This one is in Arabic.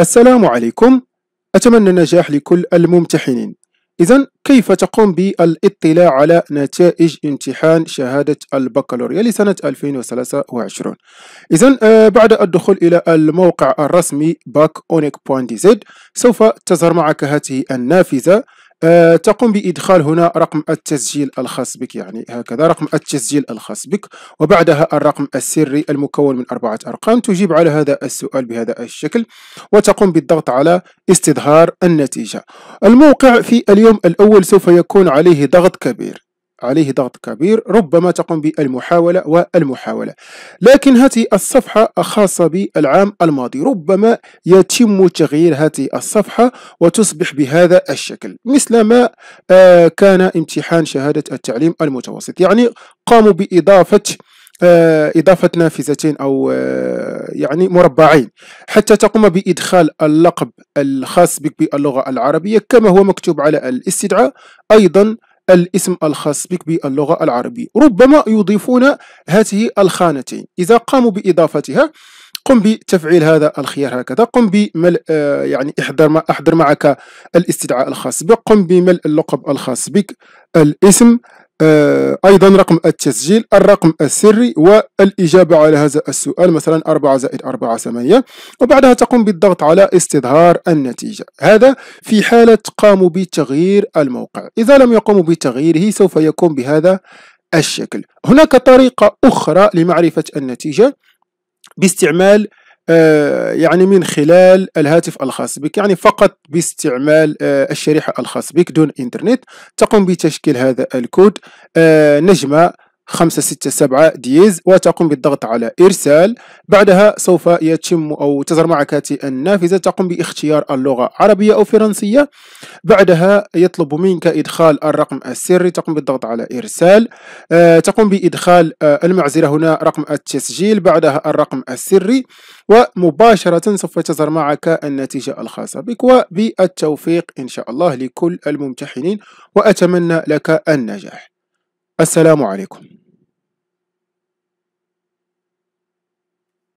السلام عليكم أتمنى النجاح لكل الممتحنين إذا كيف تقوم بالاطلاع على نتائج امتحان شهادة البكالوريا لسنة 2023 إذا آه، بعد الدخول إلى الموقع الرسمي backonic.dz سوف تظهر معك هذه النافذة آه، تقوم بإدخال هنا رقم التسجيل الخاص بك يعني هكذا رقم التسجيل الخاص بك وبعدها الرقم السري المكون من أربعة أرقام تجيب على هذا السؤال بهذا الشكل وتقوم بالضغط على استظهار النتيجة الموقع في اليوم الأول سوف يكون عليه ضغط كبير عليه ضغط كبير ربما تقوم بالمحاولة والمحاولة لكن هذه الصفحة خاصة بالعام الماضي ربما يتم تغيير هذه الصفحة وتصبح بهذا الشكل مثل ما آه، كان امتحان شهادة التعليم المتوسط يعني قاموا بإضافة آه، إضافة نافذتين أو آه، يعني مربعين حتى تقوم بإدخال اللقب الخاص بك باللغة العربية كما هو مكتوب على الاستدعاء أيضا الاسم الخاص بك باللغة العربية ربما يضيفون هذه الخانتين إذا قاموا بإضافتها قم بتفعيل هذا الخيار هكذا قم بملء آه، يعني احضر ما احضر معك الاستدعاء الخاص بك قم بملء اللقب الخاص بك الاسم آه، أيضا رقم التسجيل الرقم السري والإجابة على هذا السؤال مثلا 4 زائد 4 8 وبعدها تقوم بالضغط على استظهار النتيجة هذا في حالة قاموا بتغيير الموقع إذا لم يقوموا بتغييره سوف يكون بهذا الشكل هناك طريقة أخرى لمعرفة النتيجة باستعمال آه، يعني من خلال الهاتف الخاص بك يعني فقط باستعمال آه، الشريحة الخاص بك دون إنترنت تقوم بتشكيل هذا الكود آه، نجمة خمسة ستة سبعة ديز وتقوم بالضغط على إرسال بعدها سوف يتم أو تظهر معك النافذة تقوم باختيار اللغة عربية أو فرنسية بعدها يطلب منك إدخال الرقم السري تقوم بالضغط على إرسال آه تقوم بإدخال آه المعزلة هنا رقم التسجيل بعدها الرقم السري ومباشرة سوف تظهر معك النتيجة الخاصة بك وبالتوفيق إن شاء الله لكل الممتحنين وأتمنى لك النجاح السلام عليكم